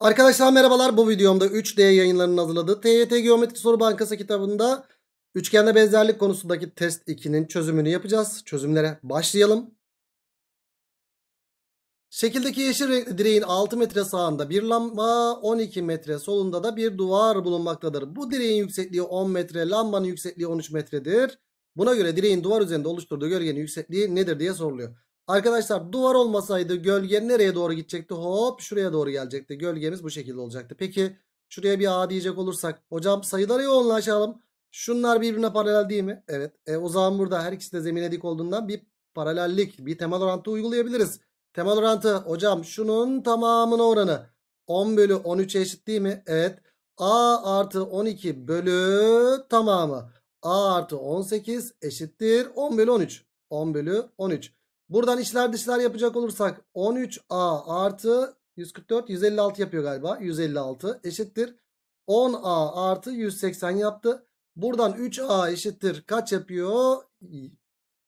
Arkadaşlar merhabalar bu videomda 3D yayınlarının hazırladığı TYT Geometri Soru Bankası kitabında üçgende benzerlik konusundaki test 2'nin çözümünü yapacağız. Çözümlere başlayalım. Şekildeki yeşil renkli direğin 6 metre sağında bir lamba 12 metre solunda da bir duvar bulunmaktadır. Bu direğin yüksekliği 10 metre lambanın yüksekliği 13 metredir. Buna göre direğin duvar üzerinde oluşturduğu gölgenin yüksekliği nedir diye soruluyor. Arkadaşlar duvar olmasaydı gölge nereye doğru gidecekti? Hop şuraya doğru gelecekti. Gölgemiz bu şekilde olacaktı. Peki şuraya bir A diyecek olursak. Hocam sayıları yoğunlaşalım. Şunlar birbirine paralel değil mi? Evet. E, o zaman burada her ikisi de zemine dik olduğundan bir paralellik, bir temel orantı uygulayabiliriz. Temel orantı hocam şunun tamamına oranı 10 bölü 13 eşit değil mi? Evet. A artı 12 bölü tamamı. A artı 18 eşittir 10 bölü 13. 10 bölü 13. Buradan içler dışlar yapacak olursak 13A artı 144 156 yapıyor galiba. 156 eşittir. 10A artı 180 yaptı. Buradan 3A eşittir. Kaç yapıyor?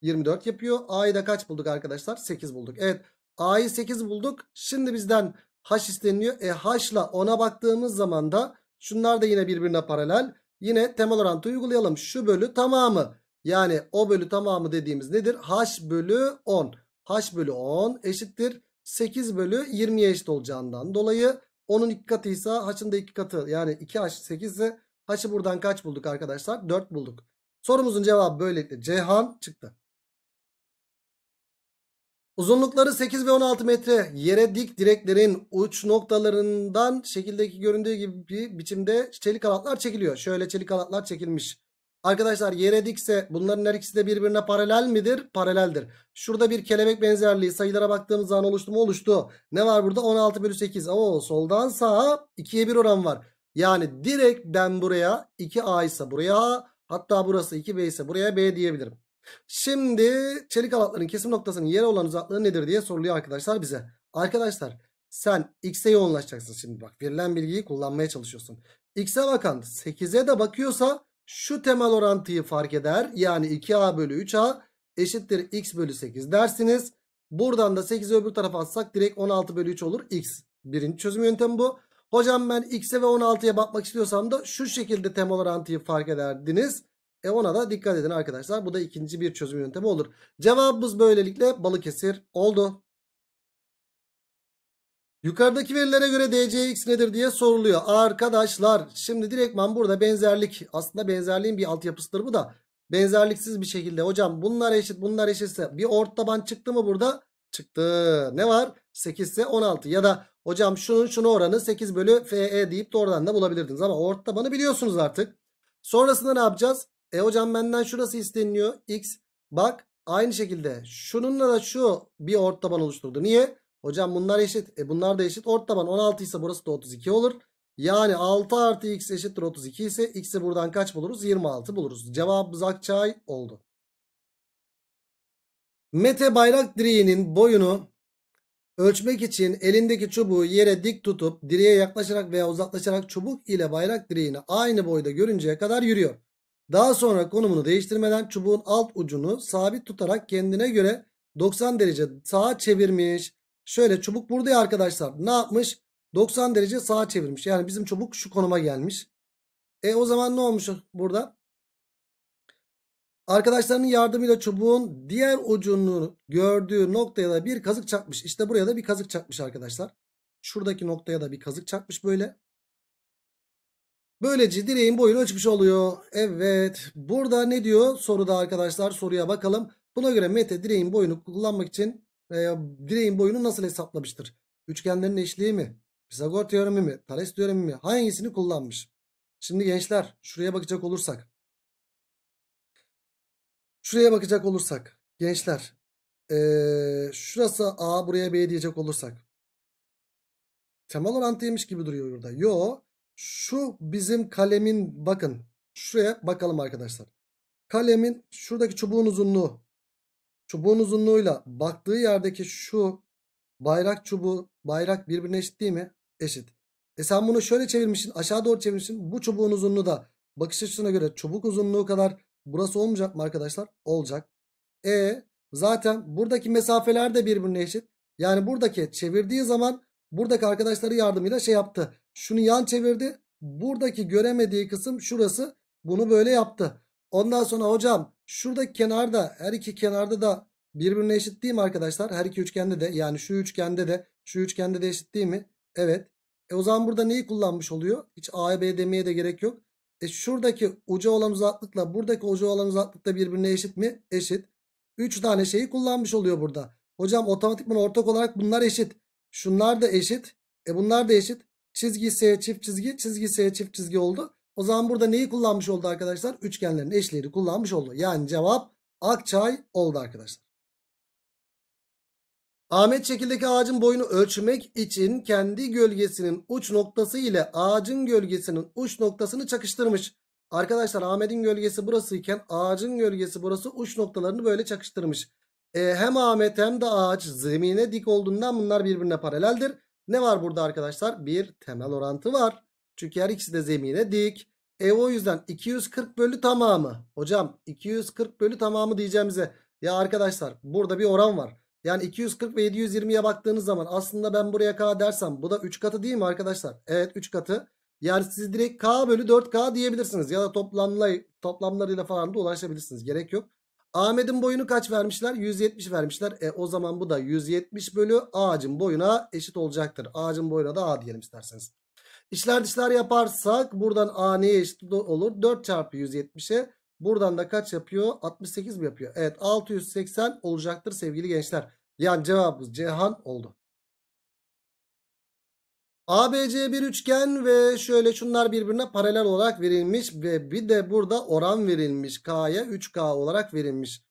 24 yapıyor. A'yı da kaç bulduk arkadaşlar? 8 bulduk. Evet A'yı 8 bulduk. Şimdi bizden H isteniyor. E H ile 10'a baktığımız zaman da şunlar da yine birbirine paralel. Yine temel orantı uygulayalım. Şu bölü tamamı yani o bölü tamamı dediğimiz nedir? H bölü 10. H bölü 10 eşittir. 8 bölü 20'ye eşit olacağından dolayı onun iki katıysa H'ın da iki katı. Yani 2H 8 ise H'ı buradan kaç bulduk arkadaşlar? 4 bulduk. Sorumuzun cevabı böylelikle Ceyhan çıktı. Uzunlukları 8 ve 16 metre yere dik direklerin uç noktalarından şekildeki göründüğü gibi bir biçimde çelik kanatlar çekiliyor. Şöyle çelik kanatlar çekilmiş. Arkadaşlar yere dikse bunların her ikisi de birbirine paralel midir? Paraleldir. Şurada bir kelebek benzerliği sayılara baktığımız zaman oluştu mu? Oluştu. Ne var burada? 16 bölü 8. Ama soldan sağa 2'ye 1 oran var. Yani direkt ben buraya 2A ise buraya A. Hatta burası 2B ise buraya B diyebilirim. Şimdi çelik alatların kesim noktasının yere olan uzaklığı nedir diye soruluyor arkadaşlar bize. Arkadaşlar sen x'e yoğunlaşacaksın şimdi bak. Verilen bilgiyi kullanmaya çalışıyorsun. X'e bakan 8'e de bakıyorsa şu temel orantıyı fark eder. Yani 2a bölü 3a eşittir x bölü 8 dersiniz. Buradan da 8'i öbür tarafa atsak direkt 16 bölü 3 olur x. Birinci çözüm yöntemi bu. Hocam ben x'e ve 16'ya bakmak istiyorsam da şu şekilde temel orantıyı fark ederdiniz. E ona da dikkat edin arkadaşlar. Bu da ikinci bir çözüm yöntemi olur. Cevabımız böylelikle Balıkesir oldu. Yukarıdaki verilere göre DCX nedir diye soruluyor. Arkadaşlar şimdi direktman burada benzerlik aslında benzerliğin bir altyapısıdır bu da benzerliksiz bir şekilde hocam bunlar eşit bunlar eşitse bir ort taban çıktı mı burada? Çıktı. Ne var? 8 ise 16 ya da hocam şunun şunu oranı 8 bölü FE deyip de oradan da bulabilirdiniz ama ort tabanı biliyorsunuz artık. Sonrasında ne yapacağız? E hocam benden şurası isteniyor. X bak aynı şekilde şununla da şu bir ort taban oluşturdu. Niye? Hocam bunlar eşit. E bunlar da eşit. Ort taban 16 ise burası da 32 olur. Yani 6 artı x eşittir 32 ise x'i buradan kaç buluruz? 26 buluruz. Cevabımız Akçay oldu. Mete bayrak direğinin boyunu ölçmek için elindeki çubuğu yere dik tutup direğe yaklaşarak veya uzaklaşarak çubuk ile bayrak direğini aynı boyda görünceye kadar yürüyor. Daha sonra konumunu değiştirmeden çubuğun alt ucunu sabit tutarak kendine göre 90 derece sağa çevirmiş. Şöyle çubuk burada ya arkadaşlar. Ne yapmış? 90 derece sağa çevirmiş. Yani bizim çubuk şu konuma gelmiş. E o zaman ne olmuş burada? Arkadaşlarının yardımıyla çubuğun diğer ucunu gördüğü noktaya da bir kazık çakmış. İşte buraya da bir kazık çakmış arkadaşlar. Şuradaki noktaya da bir kazık çakmış böyle. Böylece direğin boyunu ölçmüş oluyor. Evet. Burada ne diyor soruda arkadaşlar soruya bakalım. Buna göre Mete direğin boyunu kullanmak için veya direğin boyunu nasıl hesaplamıştır? Üçgenlerin eşliği mi? Pisagor teoremi mi? Tales teoremi mi? Hangisini kullanmış? Şimdi gençler şuraya bakacak olursak. Şuraya bakacak olursak. Gençler. Ee, şurası A buraya B diyecek olursak. Temel orantıymış gibi duruyor burada. Yo. Şu bizim kalemin bakın. Şuraya bakalım arkadaşlar. Kalemin şuradaki çubuğun uzunluğu çubuğun uzunluğuyla baktığı yerdeki şu bayrak çubuğu bayrak birbirine eşit değil mi? Eşit. E sen bunu şöyle çevirmişsin aşağı doğru çevirmişsin. Bu çubuğun uzunluğu da bakış açısına göre çubuk uzunluğu kadar burası olmayacak mı arkadaşlar? Olacak. E zaten buradaki mesafeler de birbirine eşit. Yani buradaki çevirdiği zaman buradaki arkadaşları yardımıyla şey yaptı. Şunu yan çevirdi. Buradaki göremediği kısım şurası. Bunu böyle yaptı. Ondan sonra hocam Şuradaki kenarda her iki kenarda da birbirine eşit değil mi arkadaşlar? Her iki üçgende de yani şu üçgende de şu üçgende de eşit değil mi? Evet. E o zaman burada neyi kullanmış oluyor? Hiç A, B demeye de gerek yok. E şuradaki uca olan uzaklıkla buradaki uca olan uzaklıkta birbirine eşit mi? Eşit. 3 tane şeyi kullanmış oluyor burada. Hocam otomatikman ortak olarak bunlar eşit. Şunlar da eşit. E bunlar da eşit. Çizgi S çift çizgi çizgi S çift çizgi oldu. O zaman burada neyi kullanmış oldu arkadaşlar? Üçgenlerin eşleri kullanmış oldu. Yani cevap Akçay oldu arkadaşlar. Ahmet şekildeki ağacın boyunu ölçmek için kendi gölgesinin uç noktası ile ağacın gölgesinin uç noktasını çakıştırmış. Arkadaşlar Ahmet'in gölgesi burasıyken ağacın gölgesi burası uç noktalarını böyle çakıştırmış. E, hem Ahmet hem de ağaç zemine dik olduğundan bunlar birbirine paraleldir. Ne var burada arkadaşlar? Bir temel orantı var. Çünkü her ikisi de zemine dik. E o yüzden 240 bölü tamamı. Hocam 240 bölü tamamı diyeceğimize. Ya arkadaşlar burada bir oran var. Yani 240 ve 720'ye baktığınız zaman aslında ben buraya k dersem bu da 3 katı değil mi arkadaşlar? Evet 3 katı. Yani siz direkt k bölü 4k diyebilirsiniz. Ya da toplamla, toplamlarıyla falan da ulaşabilirsiniz. Gerek yok. Ahmet'in boyunu kaç vermişler? 170 vermişler. E o zaman bu da 170 bölü ağacın boyuna eşit olacaktır. Ağacın boyuna da a diyelim isterseniz. İşler dışlar yaparsak buradan a neye eşit olur? 4 çarpı 170'e. Buradan da kaç yapıyor? 68 mi yapıyor? Evet 680 olacaktır sevgili gençler. Yani cevabımız Cehan oldu. ABC bir üçgen ve şöyle şunlar birbirine paralel olarak verilmiş ve bir de burada oran verilmiş. K'ya 3K olarak verilmiş.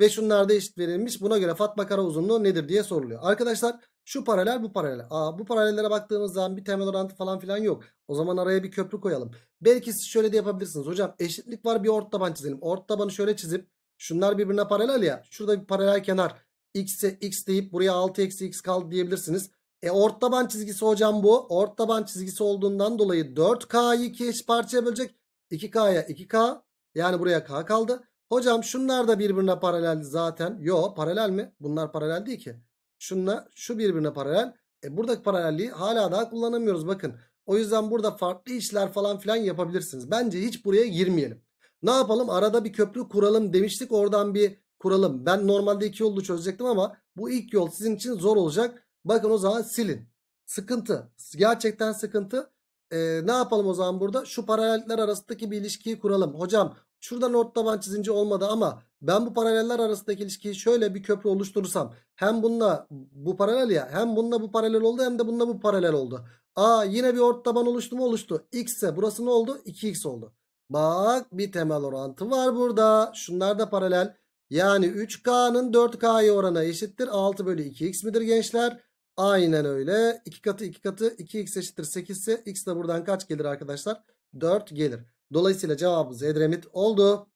Ve şunlar da eşit verilmiş. Buna göre Fatma Kara uzunluğu nedir diye soruluyor. Arkadaşlar şu paralel bu paralel. Aa, bu paralellere baktığımız zaman bir temel orantı falan filan yok. O zaman araya bir köprü koyalım. Belki siz şöyle de yapabilirsiniz. Hocam eşitlik var bir ort taban çizelim. Ort tabanı şöyle çizip şunlar birbirine paralel ya. Şurada bir paralel kenar. X'e X deyip buraya 6 eksi X kaldı diyebilirsiniz. E ort taban çizgisi hocam bu. Ort taban çizgisi olduğundan dolayı 4K'yı 2 eş parçaya bölecek. 2K'ya 2K. Yani buraya K kaldı. Hocam şunlar da birbirine paralel zaten. Yo paralel mi? Bunlar paralel değil ki. Şunla şu birbirine paralel. E buradaki paralelliği hala daha kullanamıyoruz bakın. O yüzden burada farklı işler falan filan yapabilirsiniz. Bence hiç buraya girmeyelim. Ne yapalım? Arada bir köprü kuralım demiştik. Oradan bir kuralım. Ben normalde iki yolu çözecektim ama bu ilk yol sizin için zor olacak. Bakın o zaman silin. Sıkıntı. Gerçekten sıkıntı. Ee, ne yapalım o zaman burada? Şu paralellikler arasındaki bir ilişkiyi kuralım. Hocam Şurada not taban çizince olmadı ama ben bu paraleller arasındaki ilişkiyi şöyle bir köprü oluşturursam hem bununla bu paralel ya hem bununla bu paralel oldu hem de bununla bu paralel oldu. Aa yine bir ort taban oluştu mu oluştu. X ise burası ne oldu? 2x oldu. Bak bir temel orantı var burada. Şunlar da paralel. Yani 3K'nın 4K'ya oranı eşittir. 6 bölü 2X midir gençler? Aynen öyle. 2 katı 2 katı 2X eşittir 8 ise X de buradan kaç gelir arkadaşlar? 4 gelir. Dolayısıyla cevabımız Edremit oldu.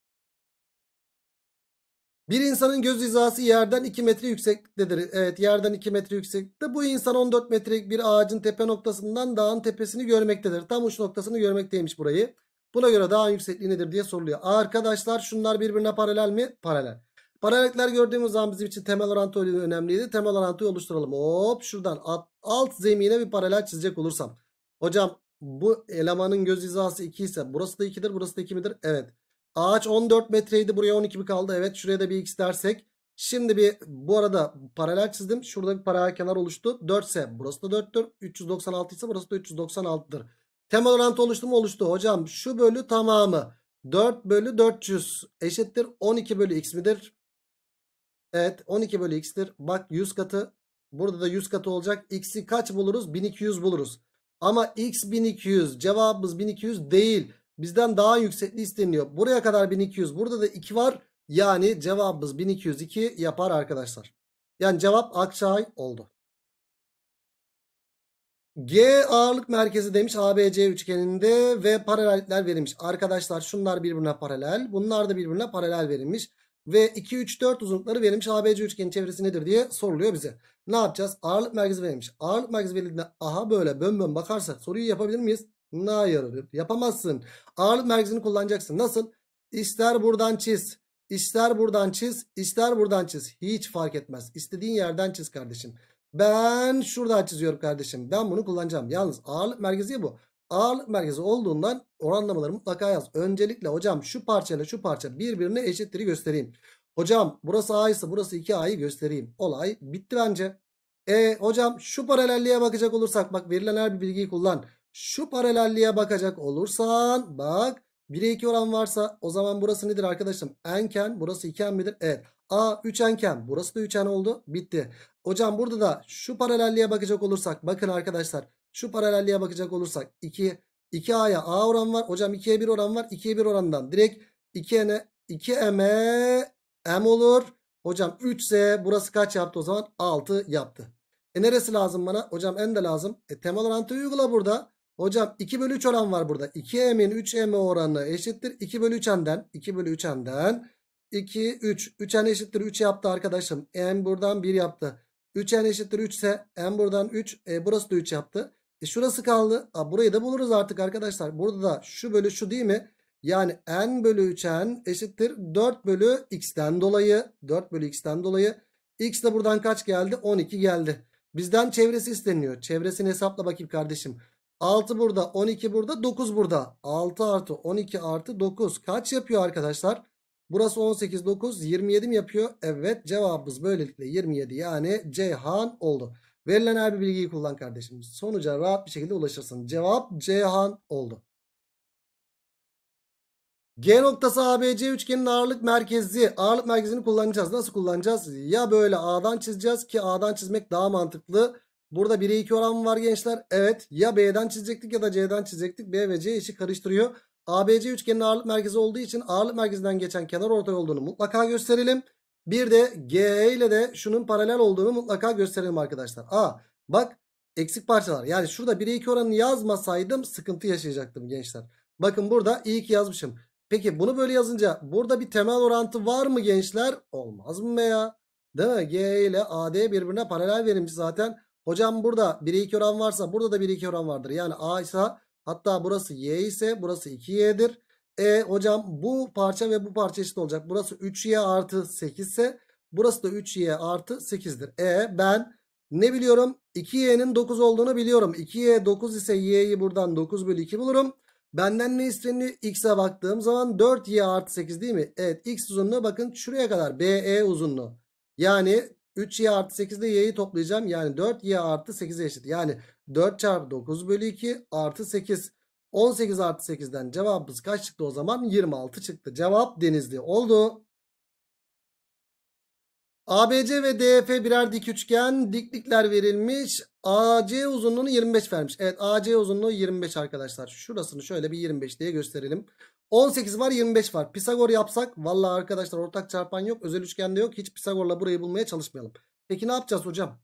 Bir insanın göz hizası yerden 2 metre yüksektedir. Evet yerden 2 metre yüksekte Bu insan 14 metrelik bir ağacın tepe noktasından dağın tepesini görmektedir. Tam uç noktasını görmekteymiş burayı. Buna göre dağın yüksekliği nedir diye soruluyor. Arkadaşlar şunlar birbirine paralel mi? Paralel. Paralellikler gördüğümüz zaman bizim için temel orantı önemliydi. Temel orantıyı oluşturalım. Hop şuradan alt, alt zemine bir paralel çizecek olursam. Hocam bu elemanın göz hizası 2 ise burası da 2'dir burası da 2 midir? Evet. Ağaç 14 metreydi buraya 12 mi kaldı? Evet şuraya da bir x dersek. Şimdi bir bu arada paralel çizdim. Şurada bir paralel kenar oluştu. 4 ise burası da 4'tür. 396 ise burası da 396'dır. Temel orantı oluştu mu? Oluştu. Hocam şu bölü tamamı 4 bölü 400 eşittir. 12 bölü x midir? Evet 12 bölü x'tir. Bak 100 katı. Burada da 100 katı olacak. X'i kaç buluruz? 1200 buluruz. Ama x 1200 cevabımız 1200 değil. Bizden daha yüksekli isteniyor. Buraya kadar 1200 burada da 2 var. Yani cevabımız 1202 yapar arkadaşlar. Yani cevap Akçay oldu. G ağırlık merkezi demiş ABC üçgeninde ve paralellikler verilmiş. Arkadaşlar şunlar birbirine paralel. Bunlar da birbirine paralel verilmiş ve 2 3 4 uzunlukları verilmiş ABC üçgenin çevresi nedir diye soruluyor bize. Ne yapacağız? Ağırlık merkezi verilmiş. Ağırlık merkezi verildiğinde aha böyle bön bön bakarsa soruyu yapabilir miyiz? Ne yararı? Yapamazsın. Ağırlık merkezini kullanacaksın. Nasıl? İster buradan çiz. İster buradan çiz. ister buradan çiz. Hiç fark etmez. İstediğin yerden çiz kardeşim. Ben şurada çiziyorum kardeşim. Ben bunu kullanacağım. Yalnız ağırlık merkezi bu ağırlık merkezi olduğundan oranlamaları mutlaka yaz. Öncelikle hocam şu parçayla şu parça birbirine eşittir göstereyim. Hocam burası A ise burası 2A'yı göstereyim. Olay bitti bence. E hocam şu paralelliğe bakacak olursak bak verilen her bir bilgiyi kullan. Şu paralelliğe bakacak olursan bak 1'e 2 oran varsa o zaman burası nedir arkadaşım? N'ken burası 2N midir? Evet. A üçgenken burası da üçgen oldu. Bitti. Hocam burada da şu paralelliğe bakacak olursak bakın arkadaşlar şu paralelliğe bakacak olursak 2 2A'ya A oran var. Hocam 2'ye 1 oran var. 2'ye 1 orandan direkt 2N'e 2M'e M olur. Hocam 3 Z burası kaç yaptı o zaman? 6 yaptı. E neresi lazım bana? Hocam n de lazım. E temel orantıyı uygula burada. Hocam 2 bölü 3 oran var burada. 2m'in 3m oranı eşittir. 2 bölü 3m'den 2 bölü 3m'den 2, 3. 3n eşittir 3 yaptı arkadaşım. n buradan 1 yaptı. 3n eşittir 3 ise n buradan 3. E, burası da 3 yaptı. E, şurası kaldı. A, burayı da buluruz artık arkadaşlar. Burada da şu bölü şu değil mi? Yani n bölü 3n eşittir 4 bölü x'ten dolayı. 4 bölü x'ten dolayı. X de buradan kaç geldi? 12 geldi. Bizden çevresi isteniyor. Çevresini hesapla bakayım kardeşim. 6 burada, 12 burada, 9 burada. 6 artı 12 artı 9 kaç yapıyor arkadaşlar? Burası 18 9 27 mi yapıyor? Evet cevabımız böylelikle 27 yani Ceyhan oldu. Verilen her bir bilgiyi kullan kardeşim. Sonuca rahat bir şekilde ulaşırsın. Cevap Ceyhan oldu. G noktası ABC üçgenin ağırlık merkezi. Ağırlık merkezini kullanacağız. Nasıl kullanacağız? Ya böyle A'dan çizeceğiz ki A'dan çizmek daha mantıklı. Burada 1'e 2 oran var gençler. Evet ya B'den çizecektik ya da C'den çizecektik. B ve C işi karıştırıyor. ABC üçgenin ağırlık merkezi olduğu için ağırlık merkezinden geçen kenar ortay olduğunu mutlaka gösterelim. Bir de GE ile de şunun paralel olduğunu mutlaka gösterelim arkadaşlar. A bak eksik parçalar. Yani şurada 1'e 2 oranını yazmasaydım sıkıntı yaşayacaktım gençler. Bakın burada iyi ki yazmışım. Peki bunu böyle yazınca burada bir temel orantı var mı gençler? Olmaz mı ya? Değil mi? GE ile AD birbirine paralel verilmiş zaten. Hocam burada 1'e 2 oran varsa burada da 1'e 2 oran vardır. Yani A ise Hatta burası y ise burası 2y'dir. E hocam bu parça ve bu parça eşit olacak. Burası 3y artı 8 ise burası da 3y artı 8'dir. E ben ne biliyorum? 2y'nin 9 olduğunu biliyorum. 2y 9 ise y'yi buradan 9 bölü 2 bulurum. Benden ne isteniyor? X'e baktığım zaman 4y artı 8 değil mi? Evet x uzunluğu bakın şuraya kadar. BE uzunluğu. Yani 3y artı 8 ile y'yi toplayacağım. Yani 4y artı 8'e eşit. Yani 4 çarpı 9 bölü 2 artı 8. 18 artı 8'den cevabımız kaç çıktı o zaman? 26 çıktı. Cevap denizli oldu. ABC ve DF birer dik üçgen diklikler verilmiş. AC uzunluğunu 25 vermiş. Evet AC uzunluğu 25 arkadaşlar. Şurasını şöyle bir 25 diye gösterelim. 18 var 25 var. Pisagor yapsak valla arkadaşlar ortak çarpan yok. Özel üçgen de yok. Hiç Pisagor'la burayı bulmaya çalışmayalım. Peki ne yapacağız hocam?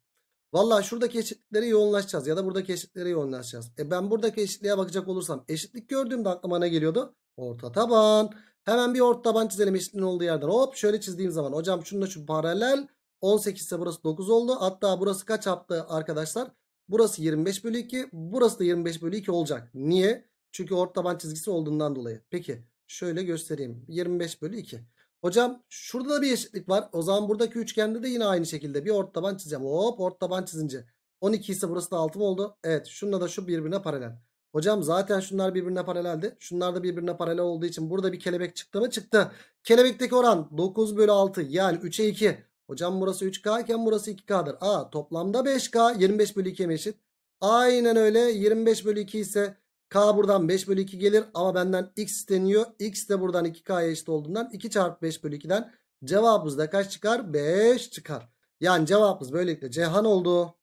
Valla şuradaki eşitlikleri yoğunlaşacağız ya da buradaki eşitlikleri yoğunlaşacağız. E ben buradaki eşitliğe bakacak olursam eşitlik gördüğümde aklıma ne geliyordu? Orta taban. Hemen bir ort taban çizelim eşitliğin olduğu yerden. Hop şöyle çizdiğim zaman hocam şununla şu paralel 18 ise burası 9 oldu. Hatta burası kaç yaptı arkadaşlar? Burası 25 bölü 2. Burası da 25 bölü 2 olacak. Niye? Çünkü ort taban çizgisi olduğundan dolayı. Peki şöyle göstereyim. 25 bölü 2. Hocam şurada da bir eşitlik var. O zaman buradaki üçgende de yine aynı şekilde bir ort taban çizeceğim. Hop ort taban çizince. 12 ise burası da 6 mı oldu? Evet şununla da şu birbirine paralel. Hocam zaten şunlar birbirine paraleldi. Şunlar da birbirine paralel olduğu için burada bir kelebek çıktı mı? Çıktı. Kelebekteki oran 9 bölü 6 yani 3'e 2. Hocam burası 3K iken burası 2K'dır. A toplamda 5K 25 bölü 2'ye eşit. Aynen öyle 25 bölü 2 ise K buradan 5 bölü 2 gelir ama benden X isteniyor. X de buradan 2K'ya eşit olduğundan 2 çarpı 5 bölü 2'den cevabımız da kaç çıkar? 5 çıkar. Yani cevabımız böylelikle Cehan oldu.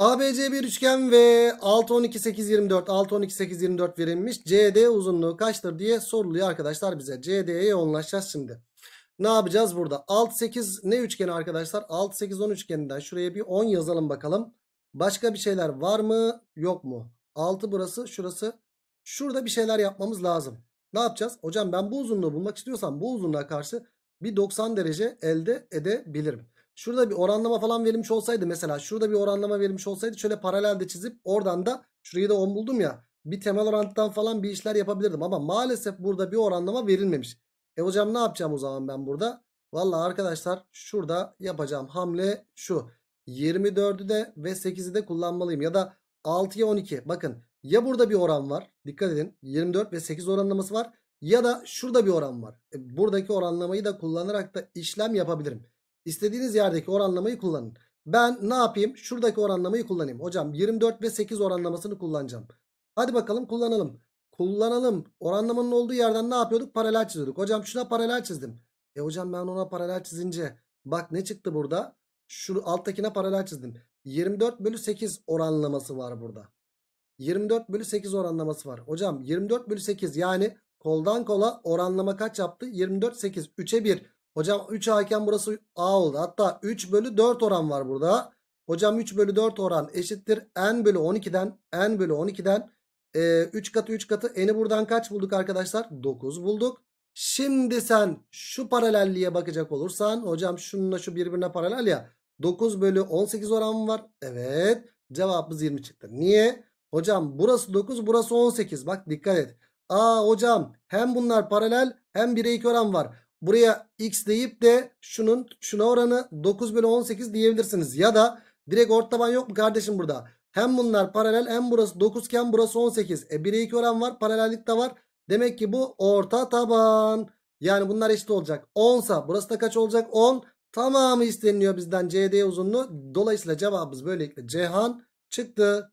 ABC bir üçgen ve 6 12 8 24 6 12 8 24 verilmiş. CD uzunluğu kaçtır diye soruluyor arkadaşlar bize. CD'ye yoğunlaşacağız şimdi. Ne yapacağız burada? 6 8 ne üçgeni arkadaşlar? 6 8 10 üçgeninden şuraya bir 10 yazalım bakalım. Başka bir şeyler var mı? Yok mu? 6 burası, şurası. Şurada bir şeyler yapmamız lazım. Ne yapacağız? Hocam ben bu uzunluğu bulmak istiyorsam bu uzunluğa karşı bir 90 derece elde edebilirim. Şurada bir oranlama falan verilmiş olsaydı mesela şurada bir oranlama verilmiş olsaydı şöyle paralelde çizip oradan da şurayı da 10 buldum ya bir temel orantıdan falan bir işler yapabilirdim. Ama maalesef burada bir oranlama verilmemiş. E hocam ne yapacağım o zaman ben burada? Valla arkadaşlar şurada yapacağım hamle şu. 24'ü de ve 8'i de kullanmalıyım. Ya da 6'ya 12. Bakın ya burada bir oran var. Dikkat edin. 24 ve 8 oranlaması var. Ya da şurada bir oran var. E, buradaki oranlamayı da kullanarak da işlem yapabilirim. İstediğiniz yerdeki oranlamayı kullanın. Ben ne yapayım? Şuradaki oranlamayı kullanayım. Hocam 24 ve 8 oranlamasını kullanacağım. Hadi bakalım kullanalım. Kullanalım. Oranlamanın olduğu yerden ne yapıyorduk? Paralel çiziyorduk. Hocam şuna paralel çizdim. E hocam ben ona paralel çizince bak ne çıktı burada? Şu alttakine paralel çizdim. 24 bölü 8 oranlaması var burada. 24 bölü 8 oranlaması var. Hocam 24 bölü 8 yani koldan kola oranlama kaç yaptı? 24 8 3'e 1 Hocam 3A iken burası A oldu. Hatta 3 bölü 4 oran var burada. Hocam 3 bölü 4 oran eşittir. N bölü 12'den. N bölü 12'den. E, 3 katı 3 katı. N'i buradan kaç bulduk arkadaşlar? 9 bulduk. Şimdi sen şu paralelliğe bakacak olursan. Hocam şununla şu birbirine paralel ya. 9 bölü 18 oran var. Evet. Cevabımız 20 çıktı. Niye? Hocam burası 9 burası 18. Bak dikkat et. Aa hocam hem bunlar paralel hem 1'e 2 oran var. Buraya x deyip de şunun şuna oranı 9 bölü 18 diyebilirsiniz. Ya da direkt orta taban yok mu kardeşim burada? Hem bunlar paralel hem burası 9 iken burası 18. E 1'e 2 oran var paralellik de var. Demek ki bu orta taban. Yani bunlar eşit olacak. 10 sa burası da kaç olacak? 10. Tamamı isteniliyor bizden CD uzunluğu. Dolayısıyla cevabımız böylelikle Ceyhan çıktı.